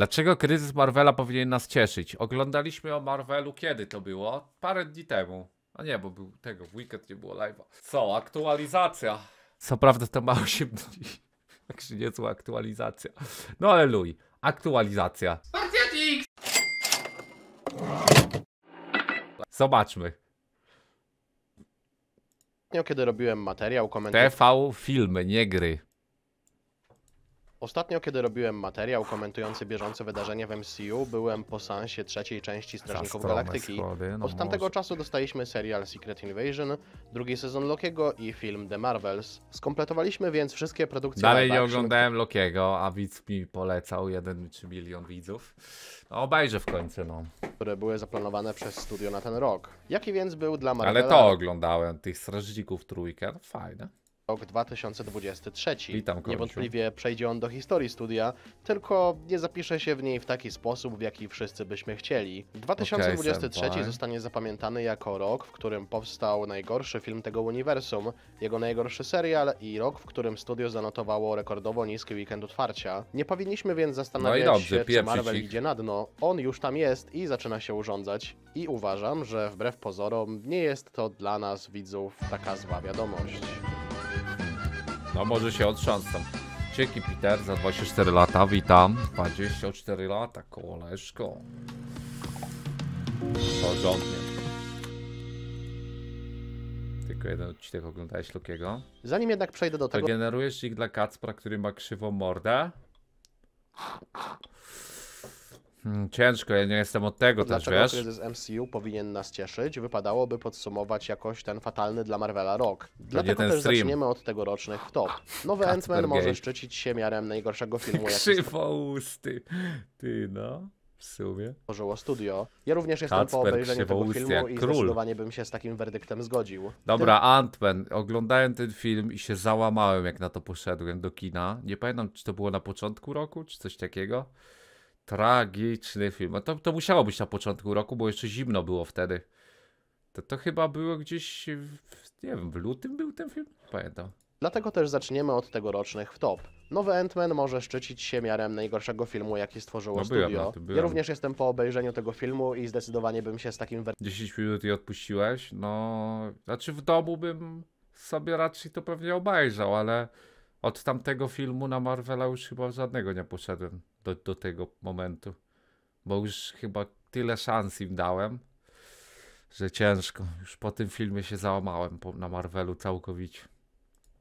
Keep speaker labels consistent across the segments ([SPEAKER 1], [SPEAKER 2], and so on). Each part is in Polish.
[SPEAKER 1] Dlaczego kryzys Marvela powinien nas cieszyć? Oglądaliśmy o Marvelu kiedy to było? Parę dni temu. A nie, bo był tego, w weekend nie było live'a. Co, aktualizacja. Co prawda to ma 8 dni. Także niezła aktualizacja. No ale luj, aktualizacja. Spartiatik! Zobaczmy.
[SPEAKER 2] Kiedy robiłem materiał, komentarz.
[SPEAKER 1] TV filmy, nie gry.
[SPEAKER 2] Ostatnio, kiedy robiłem materiał komentujący bieżące wydarzenia w MCU, byłem po sensie trzeciej części Strażników Galaktyki. No Od tamtego czasu dostaliśmy serial Secret Invasion, drugi sezon Lokiego i film The Marvels. Skompletowaliśmy więc wszystkie produkcje Dalej nie oglądałem
[SPEAKER 1] Lokiego, a widz mi polecał 1 czy milion widzów. No, obejrzę w końcu, no. Które były zaplanowane przez studio na ten rok.
[SPEAKER 2] Jaki więc był dla Marvela... Ale to
[SPEAKER 1] oglądałem, tych Strażników Trójkę, no, fajne
[SPEAKER 2] rok 2023.
[SPEAKER 1] Witam, Niewątpliwie
[SPEAKER 2] przejdzie on do historii studia, tylko nie zapisze się w niej w taki sposób, w jaki wszyscy byśmy chcieli. 2023 okay, zostanie zapamiętany jako rok, w którym powstał najgorszy film tego uniwersum, jego najgorszy serial i rok, w którym studio zanotowało rekordowo niski weekend otwarcia. Nie powinniśmy więc no zastanawiać no dobrze, się, czy Marvel ich. idzie na dno. On już tam jest i zaczyna się urządzać. I uważam, że wbrew pozorom nie jest to dla nas widzów taka zła wiadomość.
[SPEAKER 1] No może się otrząsną. Dzięki Peter za 24 lata, witam. 24 lata, koleżko. Porządnie. Tylko jeden odcinek oglądałeś Lukiego. Zanim jednak przejdę do tego... To generujesz ich dla Kacpra, który ma krzywą mordę? Hmm, ciężko, ja nie jestem od tego Dlaczego też, wiesz?
[SPEAKER 2] kryzys MCU powinien nas cieszyć? Wypadałoby podsumować jakoś ten fatalny dla Marvela rok. Dlatego też stream. zaczniemy od tegorocznych top. Nowy Ant-Man może szczycić się miarem najgorszego filmu, jaki...
[SPEAKER 1] Krzywo usty.
[SPEAKER 2] Ty no w sumie. Tworzyło studio. Ja również jestem Kacper, po obejrzeniu tego usty, filmu i król. zdecydowanie bym się z takim werdyktem zgodził. Dobra,
[SPEAKER 1] Ty... Antman. Oglądałem ten film i się załamałem, jak na to poszedłem do kina. Nie pamiętam, czy to było na początku roku, czy coś takiego. Tragiczny film. A to, to musiało być na początku roku, bo jeszcze zimno było wtedy. To, to chyba było gdzieś, w, nie wiem, w lutym był ten film? Pamiętam.
[SPEAKER 2] Dlatego też zaczniemy od tegorocznych w top. Nowy Ant-Man może szczycić się miarem najgorszego filmu, jaki stworzyło no, studio. Byłem, byłem. Ja również jestem po obejrzeniu tego filmu i zdecydowanie bym się z takim...
[SPEAKER 1] 10 minut i odpuściłeś? No... Znaczy w domu bym sobie raczej to pewnie obejrzał, ale... Od tamtego filmu na Marvela już chyba żadnego nie poszedłem do, do tego momentu. Bo już chyba tyle szans im dałem, że ciężko. Już po tym filmie się załamałem po, na Marvelu całkowicie.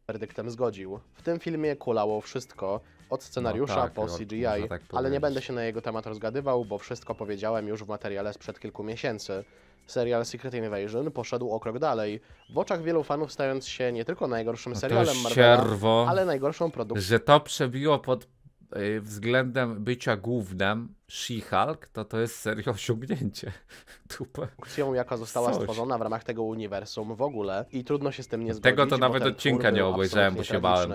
[SPEAKER 2] Werdyktem zgodził. W tym filmie kulało wszystko, od scenariusza no tak, po no, CGI, tak ale nie będę się na jego temat rozgadywał, bo wszystko powiedziałem już w materiale sprzed kilku miesięcy serial Secret Invasion poszedł o krok dalej, w oczach wielu fanów stając się nie tylko najgorszym no serialem Marvela, ale najgorszą produkcją. Że
[SPEAKER 1] to przebiło pod yy, względem bycia głównym She-Hulk, to to jest serio osiągnięcie.
[SPEAKER 2] Produkcją, jaka została Coś. stworzona w ramach tego uniwersum w ogóle i trudno się z tym nie zgodzić. Tego to nawet odcinka nie obejrzałem, bo się bałem.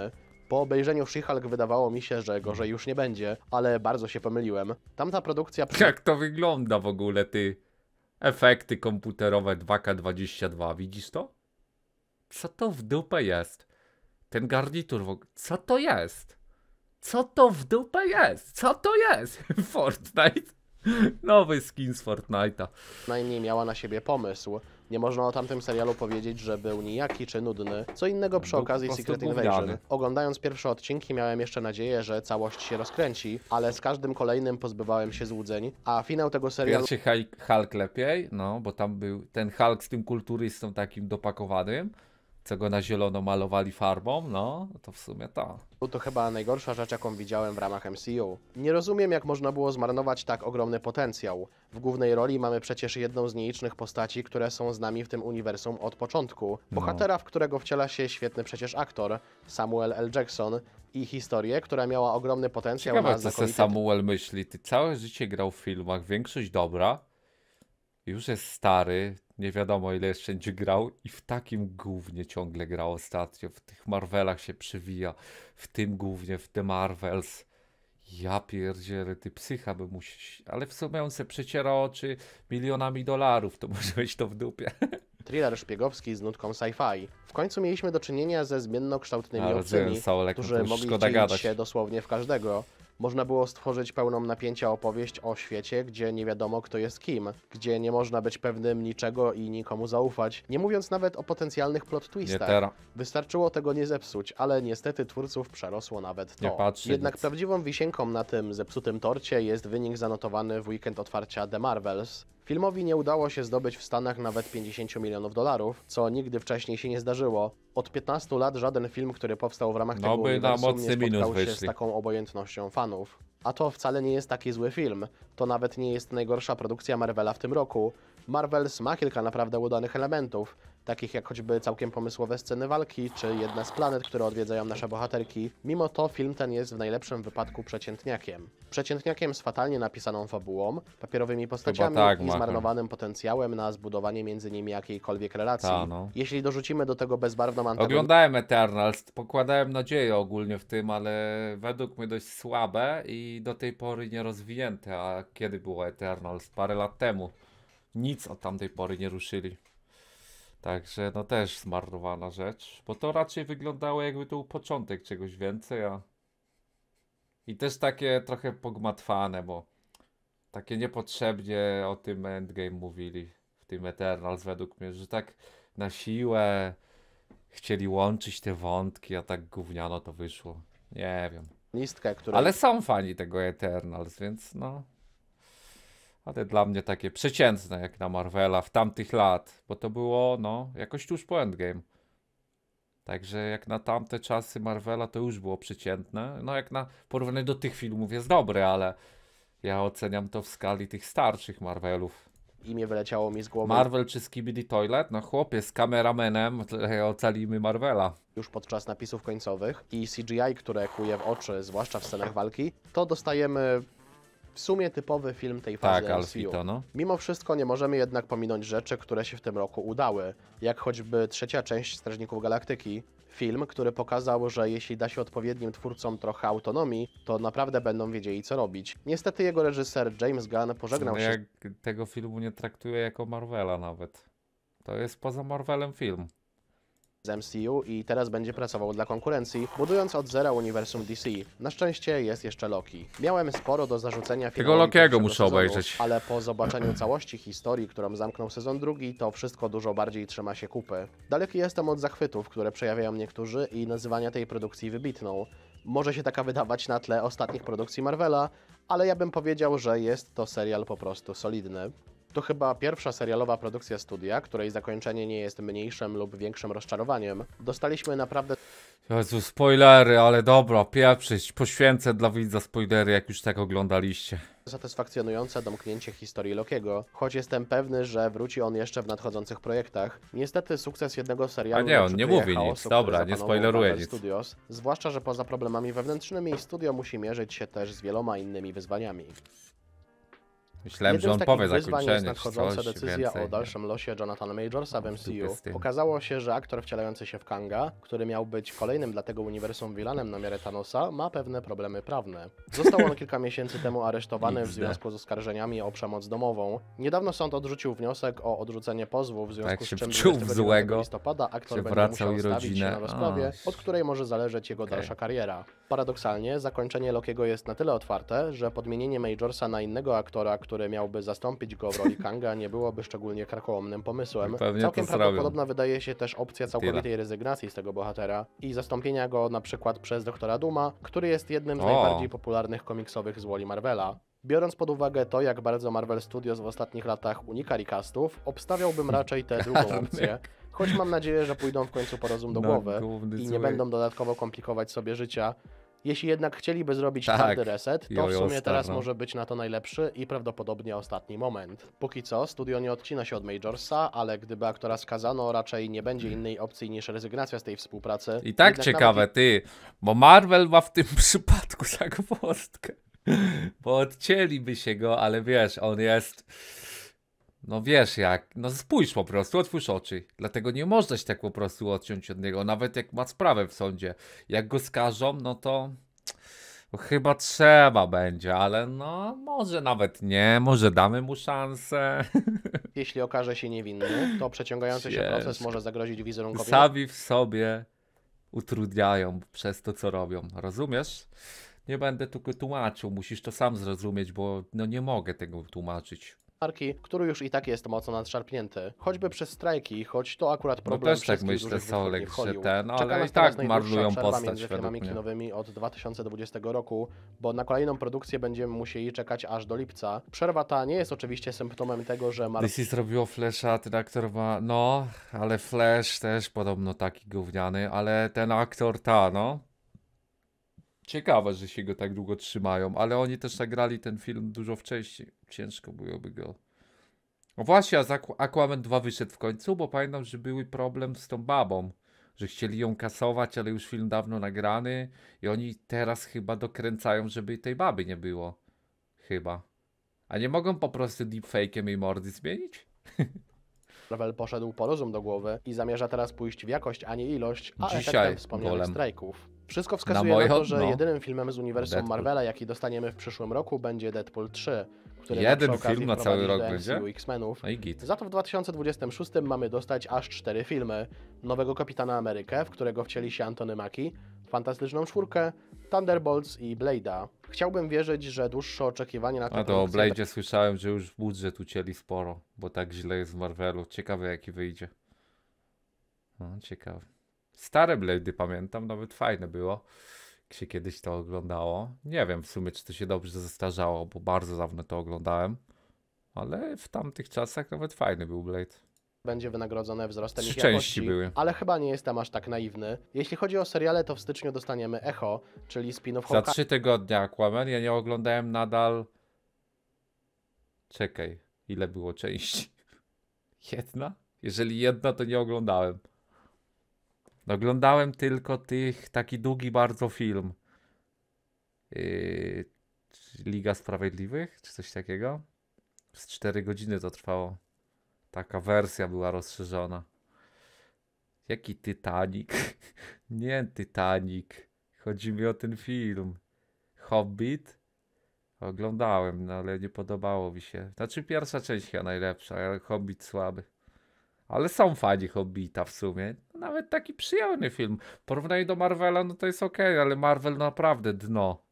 [SPEAKER 2] Po obejrzeniu She-Hulk wydawało mi się, że gorzej już nie będzie, ale bardzo się pomyliłem. Tamta produkcja... Jak
[SPEAKER 1] to wygląda w ogóle, ty? efekty komputerowe 2K22. Widzisz to? Co to w dupę jest? Ten garnitur w Co to jest? Co to w dupę jest? Co to jest? Fortnite? Nowy skin z Fortnite'a. Najmniej no miała na siebie pomysł.
[SPEAKER 2] Nie można o tamtym serialu powiedzieć, że był nijaki czy nudny. Co innego przy Był okazji Secret Invasion. Oglądając pierwsze odcinki miałem jeszcze nadzieję, że całość się rozkręci, ale z każdym kolejnym pozbywałem się złudzeń, a finał tego serialu
[SPEAKER 1] Kojarzycie Hulk lepiej? No, bo tam był ten Hulk z tym kulturystą takim dopakowanym co go na zielono malowali farbą, no to w sumie to.
[SPEAKER 2] Był to chyba najgorsza rzecz, jaką widziałem w ramach MCU. Nie rozumiem, jak można było zmarnować tak ogromny potencjał. W głównej roli mamy przecież jedną z nielicznych postaci, które są z nami w tym uniwersum od początku. Bohatera, w którego wciela się świetny przecież aktor, Samuel L. Jackson, i historię, która miała ogromny potencjał Ciekawe, na co znakomite...
[SPEAKER 1] Samuel myśli, ty całe życie grał w filmach, większość dobra, już jest stary, nie wiadomo ile jeszcze będzie grał i w takim głównie ciągle grał ostatnio, w tych Marvelach się przewija, w tym głównie, w The Marvels. Ja pierdzielę, ty psycha by musisz, ale w sumie on se przeciera oczy milionami dolarów, to może być to w dupie. Thriller szpiegowski z nutką sci-fi.
[SPEAKER 2] W końcu mieliśmy do czynienia ze zmiennokształtnymi obcymi, no którzy mogli się dosłownie w każdego można było stworzyć pełną napięcia opowieść o świecie, gdzie nie wiadomo kto jest kim, gdzie nie można być pewnym niczego i nikomu zaufać, nie mówiąc nawet o potencjalnych plot twistach. Wystarczyło tego nie zepsuć, ale niestety twórców przerosło nawet to. Patrzy, Jednak nic. prawdziwą wisienką na tym zepsutym torcie jest wynik zanotowany w weekend otwarcia The Marvels, Filmowi nie udało się zdobyć w Stanach nawet 50 milionów dolarów, co nigdy wcześniej się nie zdarzyło. Od 15 lat żaden film, który powstał w ramach no tego uniwersum nie spotkał się z taką obojętnością fanów. A to wcale nie jest taki zły film. To nawet nie jest najgorsza produkcja Marvela w tym roku. Marvels ma kilka naprawdę udanych elementów, takich jak choćby całkiem pomysłowe sceny walki, czy jedna z planet, które odwiedzają nasze bohaterki. Mimo to film ten jest w najlepszym wypadku przeciętniakiem. Przeciętniakiem z fatalnie napisaną fabułą, papierowymi postaciami tak, i zmarnowanym potencjałem na zbudowanie między nimi jakiejkolwiek relacji. Ta, no. Jeśli dorzucimy do tego bezbarwną antagonistę...
[SPEAKER 1] Oglądałem Eternals, pokładałem nadzieję ogólnie w tym, ale według mnie dość słabe i do tej pory nierozwinięte. A kiedy było Eternals? Parę lat temu. Nic od tamtej pory nie ruszyli. Także no też zmarnowana rzecz, bo to raczej wyglądało jakby to był początek czegoś więcej, a... I też takie trochę pogmatwane, bo takie niepotrzebnie o tym Endgame mówili w tym Eternals według mnie, że tak na siłę chcieli łączyć te wątki, a tak gówniano to wyszło. Nie wiem. Listka, która... Ale są fani tego Eternals, więc no ale dla mnie takie przeciętne jak na Marvela w tamtych lat, bo to było no jakoś tuż po Endgame. Także jak na tamte czasy Marvela to już było przeciętne. No jak na porównanie do tych filmów jest dobre, ale ja oceniam to w skali tych starszych Marvelów.
[SPEAKER 2] Imię wyleciało mi z głowy. Marvel
[SPEAKER 1] czy Skibidi Toilet? No chłopie, z kameramenem ocalimy Marvela. Już podczas napisów
[SPEAKER 2] końcowych i CGI, które kuje w oczy, zwłaszcza w scenach walki, to dostajemy w sumie typowy film tej fazy tak, MCU. Alfito, no. Mimo wszystko nie możemy jednak pominąć rzeczy, które się w tym roku udały, jak choćby trzecia część Strażników Galaktyki, film, który pokazał, że jeśli da się odpowiednim twórcom trochę autonomii, to naprawdę będą wiedzieli, co robić.
[SPEAKER 1] Niestety jego reżyser James Gunn pożegnał no, się... Ja tego filmu nie traktuję jako Marvela nawet. To jest poza Marvelem film z MCU i teraz będzie pracował dla konkurencji,
[SPEAKER 2] budując od zera uniwersum DC. Na szczęście jest jeszcze Loki. Miałem sporo do zarzucenia Tego Lokiego muszę sezonu, obejrzeć. Ale po zobaczeniu całości historii, którą zamknął sezon drugi, to wszystko dużo bardziej trzyma się kupy. Daleki jestem od zachwytów, które przejawiają niektórzy i nazywania tej produkcji wybitną. Może się taka wydawać na tle ostatnich produkcji Marvela, ale ja bym powiedział, że jest to serial po prostu solidny. To chyba pierwsza serialowa produkcja studia, której zakończenie nie jest mniejszym lub większym rozczarowaniem. Dostaliśmy naprawdę...
[SPEAKER 1] Jezu, spoilery, ale dobra, pieprzyć, poświęcę dla widza spoilery, jak już tak oglądaliście.
[SPEAKER 2] Satysfakcjonujące domknięcie historii Lokiego, choć jestem pewny, że wróci on jeszcze w nadchodzących projektach. Niestety sukces jednego serialu... A nie, on nie mówi nic, dobra, nie spoileruję nic. Studios, zwłaszcza, że poza problemami wewnętrznymi, studio musi mierzyć się też z wieloma innymi wyzwaniami.
[SPEAKER 1] Myślałem, Jednym że on powie zakończenie. jest nadchodząca coś decyzja więcej, o dalszym
[SPEAKER 2] nie. losie Jonathana Majorsa w MCU. Okazało się, że aktor wcielający się w Kanga, który miał być kolejnym dla tego uniwersum Vilanem na miarę Thanosa, ma pewne problemy prawne. Został on kilka miesięcy temu aresztowany w związku z oskarżeniami o przemoc domową. Niedawno sąd odrzucił wniosek o odrzucenie pozwu, w tak związku tak z czym czuł złego, listopada aktor będzie musiał stawić rodzinę. się na rozprawie, o. od której może zależeć jego okay. dalsza kariera. Paradoksalnie zakończenie Lokiego jest na tyle otwarte, że podmienienie Majorsa na innego aktora, który miałby zastąpić go w roli Kanga, nie byłoby szczególnie karkołomnym pomysłem. No pewnie Całkiem prawdopodobna zrobią. wydaje się też opcja całkowitej Tyle. rezygnacji z tego bohatera i zastąpienia go na przykład przez doktora Duma, który jest jednym z o. najbardziej popularnych komiksowych złoli Marvela. Biorąc pod uwagę to, jak bardzo Marvel Studios w ostatnich latach unika recastów, obstawiałbym raczej tę drugą opcję. Choć mam nadzieję, że pójdą w końcu po rozum do no, głowy i nie będą dodatkowo komplikować sobie życia. Jeśli jednak chcieliby zrobić tak. twardy reset, to jo, jo, w sumie teraz może być na to najlepszy i prawdopodobnie ostatni moment. Póki co, studio nie odcina się od Majorsa, ale gdyby aktora skazano, raczej nie będzie innej opcji niż rezygnacja z tej współpracy. I tak jednak ciekawe, nawet... ty,
[SPEAKER 1] bo Marvel ma w tym przypadku zagwozdkę, tak bo odcięliby się go, ale wiesz, on jest no wiesz jak, no spójrz po prostu, otwórz oczy. Dlatego nie można się tak po prostu odciąć od niego, nawet jak ma sprawę w sądzie. Jak go skażą, no to no chyba trzeba będzie, ale no może nawet nie, może damy mu szansę. Jeśli okaże się niewinny, to
[SPEAKER 2] przeciągający się proces może zagrozić wizerunkowi. Sami
[SPEAKER 1] w sobie utrudniają przez to, co robią, rozumiesz? Nie będę tu tłumaczył, musisz to sam zrozumieć, bo no nie mogę tego tłumaczyć
[SPEAKER 2] marki, który już i tak jest mocno nadszarpnięty. Choćby przez strajki, choć to akurat no problem no też tak myślę, Solek, że ten, no ale Czeka nas i tak marnują postać z filmami mnie. kinowymi od 2020 roku, bo na kolejną produkcję będziemy musieli czekać aż do lipca. Przerwa ta nie jest oczywiście symptomem tego, że Marvel... DC
[SPEAKER 1] zrobiło Flasha, ten aktor ma... no, ale Flash też podobno taki gówniany, ale ten aktor ta, no. Ciekawe, że się go tak długo trzymają, ale oni też nagrali ten film dużo wcześniej. Ciężko byłoby go. No właśnie, a Aquaman 2 wyszedł w końcu, bo pamiętam, że był problem z tą babą, że chcieli ją kasować, ale już film dawno nagrany i oni teraz chyba dokręcają, żeby tej baby nie było. Chyba. A nie mogą po prostu deepfake'em jej mordy zmienić? Marvel
[SPEAKER 2] poszedł po rozum do głowy i zamierza teraz pójść w jakość, a nie ilość, a Dzisiaj efektem wspomnianych golem. strajków. Wszystko wskazuje na, na to, że no. jedynym filmem z uniwersum Deadpool. Marvela, jaki dostaniemy w przyszłym roku, będzie Deadpool 3. Który Jeden film na cały rok będzie? X-Menów. No i git. Za to w 2026 mamy dostać aż cztery filmy. Nowego Kapitana Amerykę, w którego wcieli się Antony Mackie, Fantastyczną Czwórkę, Thunderbolts i Blade'a. Chciałbym wierzyć, że dłuższe oczekiwanie na tę A to o Blade'zie
[SPEAKER 1] słyszałem, że już budżet ucieli sporo, bo tak źle jest w Marvelu. Ciekawe jaki wyjdzie. No, ciekawe. Stare Blade'y pamiętam, nawet fajne było, jak się kiedyś to oglądało. Nie wiem w sumie, czy to się dobrze zestarzało, bo bardzo dawno to oglądałem. Ale w tamtych czasach nawet fajny był Blade będzie
[SPEAKER 2] wynagrodzone wzrostem ich jakości, były. ale chyba nie jestem aż tak naiwny. Jeśli chodzi o seriale, to w styczniu dostaniemy Echo, czyli spin-off Za trzy
[SPEAKER 1] tygodnie Aquaman, ja nie oglądałem nadal... Czekaj, ile było części? Jedna? Jeżeli jedna, to nie oglądałem. Oglądałem tylko tych, taki długi bardzo film. Yy, Liga Sprawiedliwych, czy coś takiego. Z 4 godziny to trwało. Taka wersja była rozszerzona. Jaki Titanic? Nie Titanic. Chodzi mi o ten film. Hobbit? Oglądałem, no ale nie podobało mi się. Znaczy pierwsza część chyba najlepsza, ale Hobbit słaby. Ale są fani Hobbita w sumie. Nawet taki przyjemny film. porównaniu do Marvela, no to jest ok, ale Marvel naprawdę dno.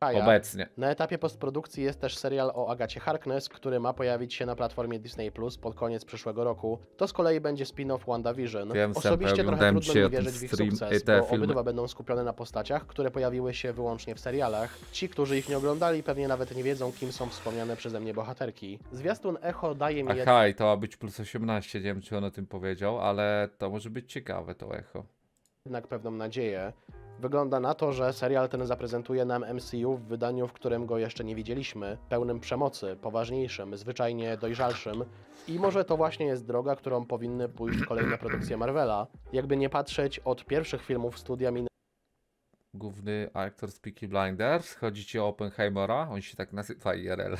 [SPEAKER 1] Kaja. Obecnie.
[SPEAKER 2] Na etapie postprodukcji jest też serial o Agacie Harkness, który ma pojawić się na platformie Disney Plus pod koniec przyszłego roku. To z kolei będzie spin-off WandaVision. Wiem, Osobiście trochę trudno mi wierzyć w ich sukces, e, bo filmy. obydwa będą skupione na postaciach, które pojawiły się wyłącznie w serialach. Ci, którzy ich nie oglądali, pewnie nawet nie wiedzą, kim są wspomniane przeze mnie bohaterki. Zwiastun Echo daje mi... Aha, jed...
[SPEAKER 1] i to ma być plus 18, nie wiem czy on o tym powiedział, ale to może być ciekawe to Echo.
[SPEAKER 2] Jednak pewną nadzieję. Wygląda na to, że serial ten zaprezentuje nam MCU w wydaniu, w którym go jeszcze nie widzieliśmy, pełnym przemocy, poważniejszym, zwyczajnie dojrzalszym i może to właśnie jest droga, którą powinny pójść kolejne produkcje Marvela. Jakby nie patrzeć, od pierwszych filmów studia min.
[SPEAKER 1] główny aktor z Peaky Blinders. Chodzi ci o Oppenheimera, on się tak nazywa IRL.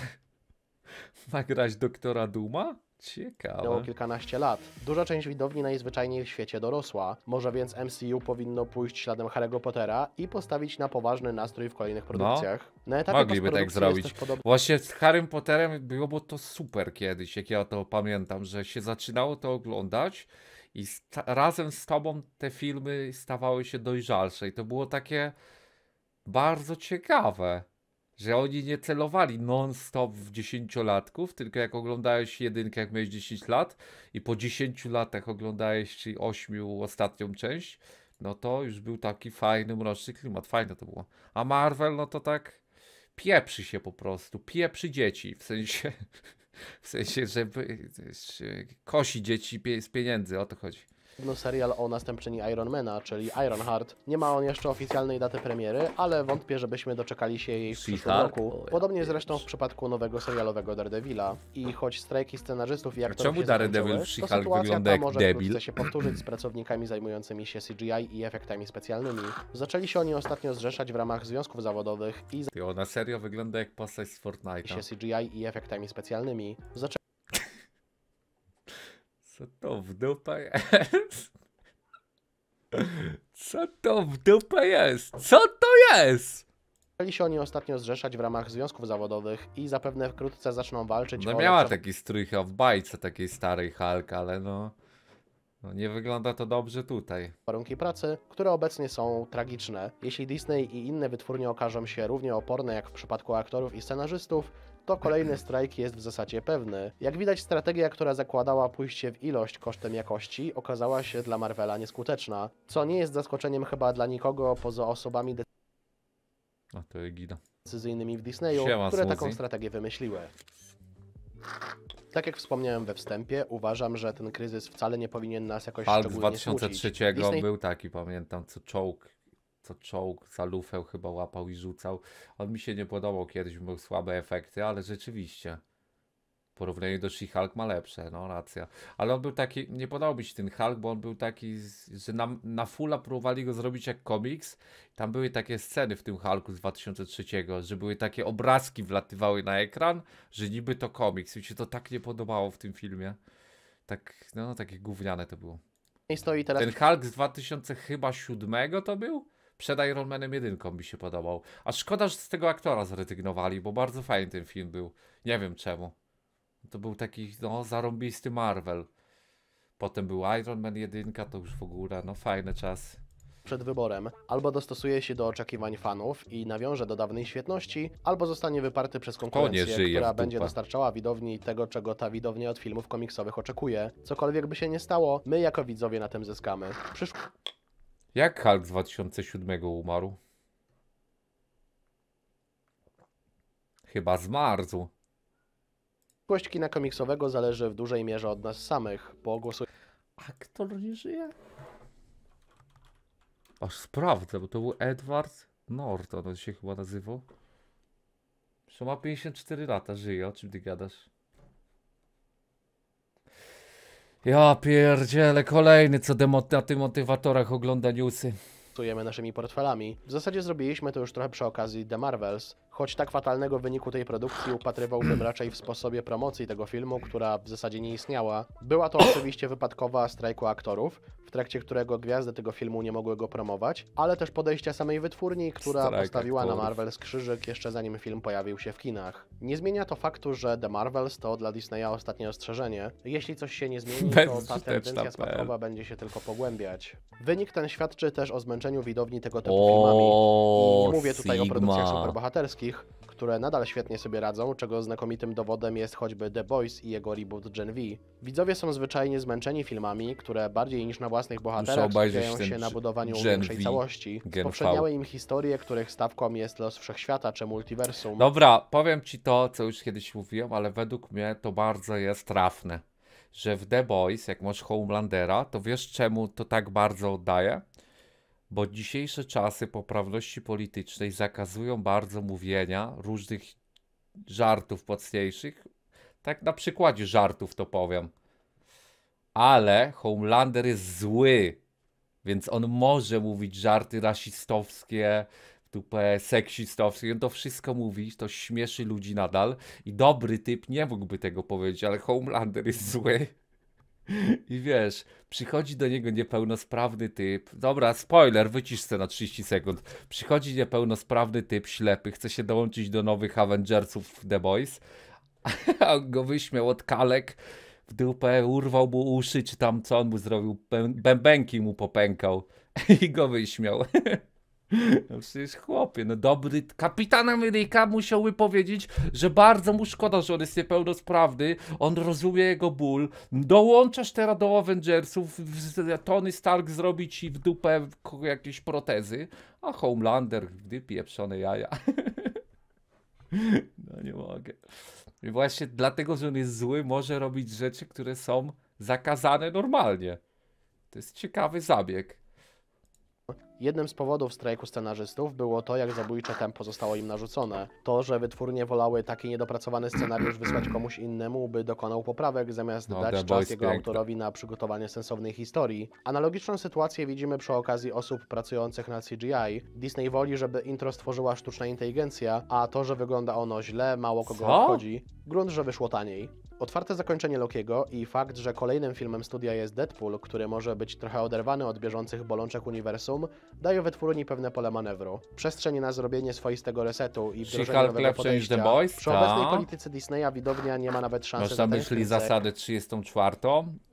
[SPEAKER 1] Ma grać doktora Duma? Ciekawe. Miało
[SPEAKER 2] kilkanaście lat. Duża część widowni najzwyczajniej w świecie dorosła. Może więc MCU powinno pójść śladem Harry'ego Pottera i postawić na poważny nastrój w kolejnych no. produkcjach. No. Na Mogliby tak zrobić. Podob... Właśnie
[SPEAKER 1] z Harrym Potterem było to super kiedyś, jak ja to pamiętam, że się zaczynało to oglądać i razem z tobą te filmy stawały się dojrzalsze i to było takie bardzo ciekawe że oni nie celowali non-stop w dziesięciolatków, tylko jak oglądałeś jedynkę, jak miałeś 10 lat i po 10 latach oglądałeś, czyli 8 ostatnią część, no to już był taki fajny, mroczny klimat, fajne to było. A Marvel, no to tak pieprzy się po prostu, pieprzy dzieci, w sensie, w sensie, że kosi dzieci z pieniędzy, o to chodzi
[SPEAKER 2] no, serial o następczyni Ironmana, czyli Ironheart. Nie ma on jeszcze oficjalnej daty premiery, ale wątpię, żebyśmy doczekali się jej w przyszłym tak? roku. Podobnie zresztą w przypadku nowego serialowego Daredevila. I choć strajki scenarzystów i aktorów Czemu Daredevil w She-Hulk wygląda może debil? Chce się powtórzyć z pracownikami zajmującymi się CGI i efektami specjalnymi. Zaczęli się oni ostatnio zrzeszać w ramach związków zawodowych i... Ty,
[SPEAKER 1] ona serio wygląda jak postać z Fortnite'a.
[SPEAKER 2] ...się CGI i efektami specjalnymi. Co to w dupa jest? Co to w dupa jest? Co to jest? Zaczęli się oni ostatnio zrzeszać w ramach związków zawodowych i zapewne wkrótce zaczną walczyć no, o... No miała lepsze...
[SPEAKER 1] taki strójka w bajce takiej starej Hulk, ale no... No nie wygląda to dobrze tutaj.
[SPEAKER 2] Warunki pracy, które obecnie są
[SPEAKER 1] tragiczne.
[SPEAKER 2] Jeśli Disney i inne wytwórnie okażą się równie oporne jak w przypadku aktorów i scenarzystów, to kolejny strajk jest w zasadzie pewny. Jak widać, strategia, która zakładała pójście w ilość kosztem jakości, okazała się dla Marvela nieskuteczna, co nie jest zaskoczeniem chyba dla nikogo poza osobami
[SPEAKER 1] A to Egida.
[SPEAKER 2] decyzyjnymi w Disneyu, Siema, które taką Suzy. strategię wymyśliły. Tak jak wspomniałem we wstępie, uważam, że ten kryzys wcale nie powinien nas jakoś Hulk szczególnie smucić. 2003 Disney był
[SPEAKER 1] taki, pamiętam, co czołg co czołg za lufę chyba łapał i rzucał. On mi się nie podobał kiedyś, miał słabe efekty, ale rzeczywiście porównaniu do She-Hulk ma lepsze, no racja. Ale on był taki, nie podobał się ten Hulk, bo on był taki, że na, na fulla próbowali go zrobić jak komiks. Tam były takie sceny w tym Hulku z 2003, że były takie obrazki wlatywały na ekran, że niby to komiks. Mi się to tak nie podobało w tym filmie. Tak, no takie gówniane to było.
[SPEAKER 2] I stoi teraz... Ten Hulk z
[SPEAKER 1] 2007 to był? przed Iron Manem 1 mi się podobał. A szkoda, że z tego aktora zrezygnowali, bo bardzo fajny ten film był. Nie wiem czemu. To był taki, no, zarąbisty Marvel. Potem był Iron Man 1, to już w ogóle, no, fajny czas
[SPEAKER 2] przed wyborem. Albo dostosuje się do oczekiwań fanów i nawiąże do dawnej świetności, albo zostanie wyparty przez konkurencję, która będzie dostarczała widowni tego, czego ta widownia od filmów komiksowych oczekuje. Cokolwiek by się nie stało, my jako widzowie na tym zyskamy. Przyszło.
[SPEAKER 1] Jak Hulk z 2007 umarł? Chyba zmarzł.
[SPEAKER 2] Przyszłość kina komiksowego zależy w dużej mierze od nas samych, bo głosujemy...
[SPEAKER 1] Aktor nie żyje? Aż sprawdzę, bo to był Edward Norton, on się chyba nazywał. Co ma 54 lata, żyje, o czym ty gadasz? Ja pierdzielę, kolejny co demoty na tych motywatorach ogląda newsy
[SPEAKER 2] naszymi portfelami. W zasadzie zrobiliśmy to już trochę przy okazji The Marvels, choć tak fatalnego wyniku tej produkcji upatrywałbym raczej w sposobie promocji tego filmu, która w zasadzie nie istniała. Była to oczywiście wypadkowa strajku aktorów, w trakcie którego gwiazdy tego filmu nie mogły go promować, ale też podejścia samej wytwórni, która Strike postawiła aktorów. na Marvels krzyżyk jeszcze zanim film pojawił się w kinach. Nie zmienia to faktu, że The Marvels to dla Disneya ostatnie ostrzeżenie. Jeśli coś się nie zmieni, to ta tendencja spadkowa będzie się tylko pogłębiać. Wynik ten świadczy też o zmęczeniu widowni tego typu o, filmami. I mówię tutaj Sigma. o produkcjach superbohaterskich, które nadal świetnie sobie radzą, czego znakomitym dowodem jest choćby The Boys i jego reboot Gen V. Widzowie są zwyczajnie zmęczeni filmami, które bardziej niż na własnych bohaterach skupiają się na budowaniu większej całości. Gen Poprzedniały im historie, których stawką jest los wszechświata czy multiversum. Dobra,
[SPEAKER 1] powiem ci to, co już kiedyś mówiłem, ale według mnie to bardzo jest trafne że w The Boys, jak masz Homelandera, to wiesz czemu to tak bardzo oddaje? bo dzisiejsze czasy poprawności politycznej zakazują bardzo mówienia różnych żartów mocniejszych. Tak na przykładzie żartów to powiem. Ale Homelander jest zły, więc on może mówić żarty rasistowskie, dupę seksistowskie. On to wszystko mówi, to śmieszy ludzi nadal. I dobry typ nie mógłby tego powiedzieć, ale Homelander jest zły. I wiesz, przychodzi do niego niepełnosprawny typ. Dobra, spoiler, wycisz na 30 sekund. Przychodzi niepełnosprawny typ ślepy, chce się dołączyć do nowych Avengersów The Boys. A go wyśmiał od kalek w dupę, urwał mu uszy, czy tam co on mu zrobił. Bębenki mu popękał i go wyśmiał. No przecież chłopie, no dobry kapitan Ameryka musiałby powiedzieć, że bardzo mu szkoda, że on jest niepełnosprawny, on rozumie jego ból. Dołączasz teraz do Avengersów, Tony Stark zrobi ci w dupę jakieś protezy, a Homelander gdy pieprzone jaja. No nie mogę. I właśnie dlatego, że on jest zły, może robić rzeczy, które są zakazane normalnie. To jest ciekawy zabieg. Jednym z powodów strajku
[SPEAKER 2] scenarzystów było to, jak zabójcze tempo zostało im narzucone. To, że wytwórnie wolały taki niedopracowany scenariusz wysłać komuś innemu, by dokonał poprawek, zamiast no, dać czas jego autorowi na przygotowanie sensownej historii. Analogiczną sytuację widzimy przy okazji osób pracujących nad CGI. Disney woli, żeby intro stworzyła sztuczna inteligencja, a to, że wygląda ono źle, mało kogo Co? obchodzi. Grunt, że wyszło taniej. Otwarte zakończenie Lokiego i fakt, że kolejnym filmem studia jest Deadpool, który może być trochę oderwany od bieżących bolączek uniwersum, daje wytwórni pewne pole manewru. Przestrzeń na zrobienie swoistego resetu i wdrożenie nowego podejścia. The Boys? Przy Ta. obecnej tak. polityce Disneya widownia nie ma nawet szansy Można na myśli zasadę
[SPEAKER 1] 34.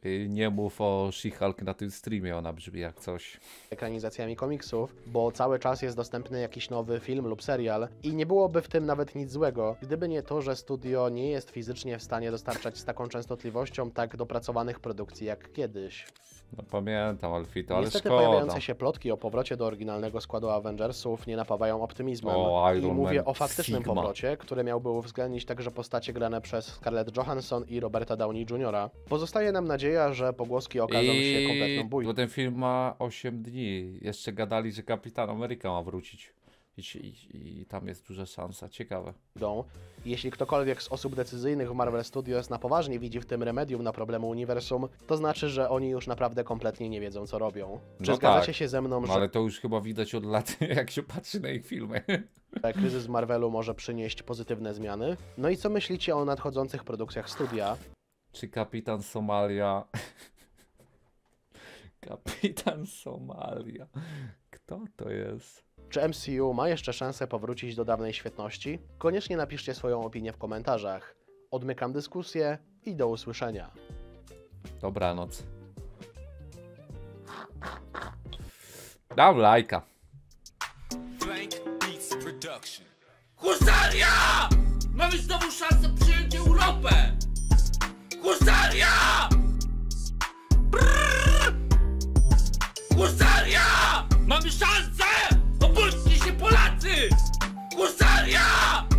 [SPEAKER 1] Y, nie mów o She-Hulk na tym streamie, ona brzmi jak coś.
[SPEAKER 2] Ekranizacjami komiksów, bo cały czas jest dostępny jakiś nowy film lub serial i nie byłoby w tym nawet nic złego, gdyby nie to, że studio nie jest fizycznie w stanie dostarczyć dostarczać z taką częstotliwością tak dopracowanych produkcji jak
[SPEAKER 1] kiedyś. No pamiętam, Alfito, ale Niestety szkoda. pojawiające
[SPEAKER 2] się plotki o powrocie do oryginalnego składu Avengersów nie napawają optymizmem. O, I mówię o faktycznym Sigma. powrocie, który miałby uwzględnić także postacie grane przez Scarlett Johansson i Roberta Downey Jr. Pozostaje nam nadzieja, że pogłoski okażą I... się kompletną bójką.
[SPEAKER 1] Bo ten film ma 8 dni. Jeszcze gadali, że Kapitan Ameryka ma wrócić i, i, i tam jest duża szansa. Ciekawe. Jeśli ktokolwiek
[SPEAKER 2] z osób decyzyjnych w Marvel Studios na poważnie widzi w tym remedium na problemu uniwersum, to znaczy, że oni już naprawdę kompletnie nie wiedzą, co robią. Czy no zgadzacie tak. się ze mną, no że... ale
[SPEAKER 1] to już chyba widać od lat, jak
[SPEAKER 2] się patrzy na ich filmy. Kryzys Marvelu może przynieść pozytywne zmiany? No i co
[SPEAKER 1] myślicie o nadchodzących produkcjach studia? Czy Kapitan Somalia... Kapitan Somalia... Kto to jest?
[SPEAKER 2] Czy MCU ma jeszcze szansę powrócić do dawnej świetności? Koniecznie napiszcie swoją opinię w komentarzach. Odmykam dyskusję i do usłyszenia.
[SPEAKER 1] Dobranoc. Dam lajka. Husaria! Mamy znowu szansę przyjąć Europę! Husaria! Brrr! Husaria! Mamy szansę! Gustaría.